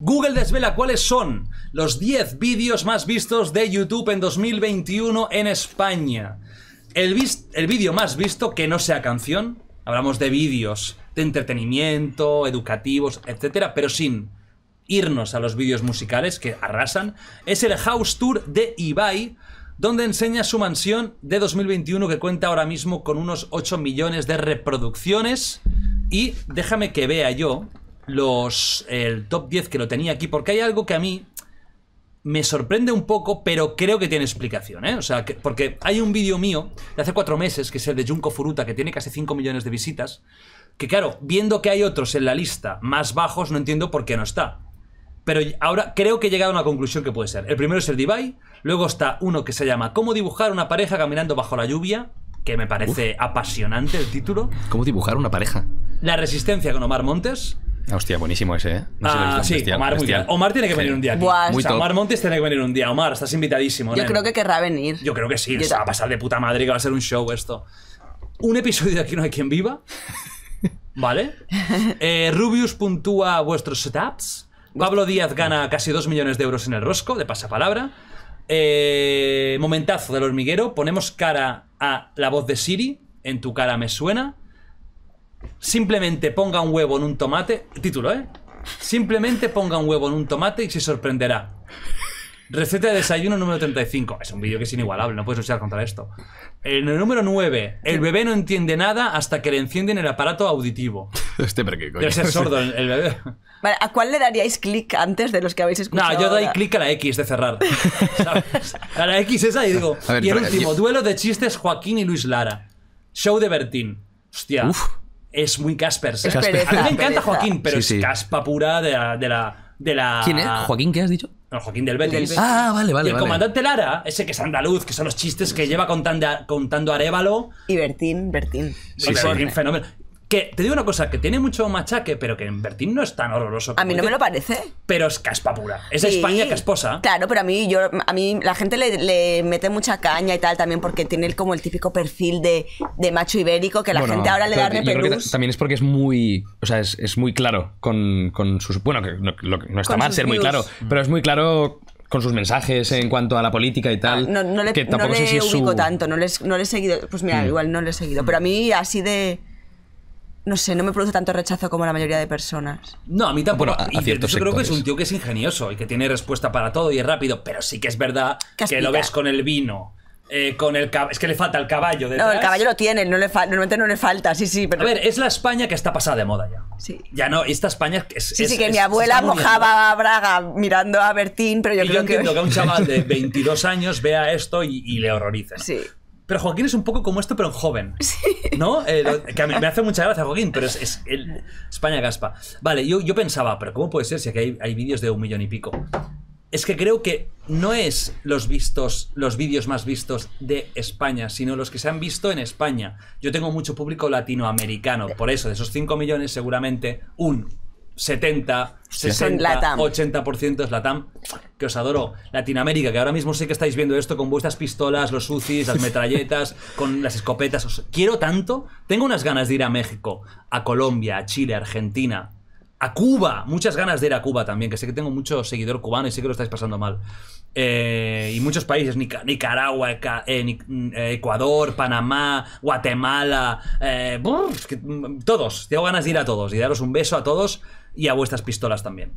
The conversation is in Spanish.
Google desvela cuáles son los 10 vídeos más vistos de YouTube en 2021 en España. El, el vídeo más visto que no sea canción, hablamos de vídeos de entretenimiento, educativos, etcétera, pero sin irnos a los vídeos musicales que arrasan, es el House Tour de Ibai, donde enseña su mansión de 2021 que cuenta ahora mismo con unos 8 millones de reproducciones. Y déjame que vea yo los, el top 10 que lo tenía aquí, porque hay algo que a mí me sorprende un poco, pero creo que tiene explicación, ¿eh? O sea, porque hay un vídeo mío de hace cuatro meses, que es el de Junko Furuta, que tiene casi 5 millones de visitas, que claro, viendo que hay otros en la lista más bajos, no entiendo por qué no está. Pero ahora creo que he llegado a una conclusión que puede ser. El primero es el Divide, luego está uno que se llama ¿Cómo dibujar una pareja caminando bajo la lluvia? Que me parece apasionante el título. ¿Cómo dibujar una pareja? La resistencia con Omar Montes. Ah, hostia, buenísimo ese, ¿eh? Ah, sí, Omar, muy Omar tiene que venir un día. Aquí. Omar Montes tiene que venir un día. Omar, estás invitadísimo. Yo creo que querrá venir. Yo creo que sí. O va a pasar de puta madre que va a ser un show esto. Un episodio de Aquí no hay quien viva. ¿Vale? Eh, Rubius puntúa vuestros setups. Pablo Díaz gana casi 2 millones de euros en el Rosco, de pasapalabra. Eh, momentazo del hormiguero. Ponemos cara a la voz de Siri. En tu cara me suena. Simplemente ponga un huevo en un tomate. Título, ¿eh? Simplemente ponga un huevo en un tomate y se sorprenderá. Receta de desayuno número 35. Es un vídeo que es inigualable, no puedes luchar contra esto. En el número 9. El bebé no entiende nada hasta que le encienden el aparato auditivo. Este pero qué coño. Debe ser sordo el, bebé. Vale, ¿a cuál le daríais clic antes de los que habéis escuchado? No, yo doy clic a la X de cerrar. A la X esa y digo. y el último, duelo de chistes Joaquín y Luis Lara. Show de Bertín. Hostia. Uf es muy casper. a mí me encanta Joaquín, pero es caspa pura de la, de la, de la... ¿Quién es? ¿Joaquín qué has dicho? Joaquín del Betis. Ah, vale, vale. Y el comandante Lara, ese que es andaluz, que son los chistes que lleva contando, contando Arevalo. Y Bertín, Bertín. Sí, Bertín, fenómeno. Que te digo una cosa, que tiene mucho machaque, pero que en Bertín no es tan horroroso. a mí no me lo parece. Pero es caspa pura. Es sí, España casposa. Claro, pero a mí, yo, a mí la gente le, mete mucha caña y tal también porque tiene como el típico perfil de, macho ibérico que la gente ahora le da repelús. También es porque es muy, o sea, es, muy claro con, con, sus... Bueno, que no, está mal ser muy claro, mm. pero es muy claro con sus mensajes en cuanto a la política y ah, tal. no, le, que tampoco no sé si tanto, no le, no le he seguido. Pues mira, mm. igual no le he seguido. Pero a mí así de no sé, no me produce tanto rechazo como la mayoría de personas. No, a mí tampoco. Bueno, a, yo creo que es un tío que es ingenioso y que tiene respuesta para todo y es rápido, pero sí que es verdad que, lo ves con el vino. Eh, con el es que le falta el caballo detrás. No, el caballo lo tiene, no le normalmente no le falta, sí, sí. Pero... A ver, es la España que está pasada de moda ya. Sí. Ya no, esta España es. Sí, sí, que mi abuela mojaba a Braga mirando a Bertín, pero yo creo yo entiendo que... un chaval de 22 años vea esto y, le horroriza, Sí. Pero Joaquín es un poco como esto, pero en joven. ¿No? Eh, me hace mucha gracia Joaquín, pero es, España Gaspa. Vale, yo, yo pensaba, pero ¿cómo puede ser si aquí hay, vídeos de un millón y pico? Es que creo que no es los vistos, los vídeos más vistos de España, sino los que se han visto en España. Yo tengo mucho público latinoamericano, por eso, de esos 5 millones, seguramente un 70, 60, 80% es Latam os adoro, Latinoamérica, que ahora mismo sé que estáis viendo esto con vuestras pistolas, los UCIs, las metralletas, con las escopetas. Os quiero tanto. Tengo unas ganas de ir a México, a Colombia, a Chile, a Argentina, a Cuba. Muchas ganas de ir a Cuba también, que sé que tengo mucho seguidor cubano y sé que lo estáis pasando mal. Eh, y muchos países, Nicaragua, eh, eh, Ecuador, Panamá, Guatemala, mm, todos. Tengo ganas de ir a todos y daros un beso a todos y a vuestras pistolas también.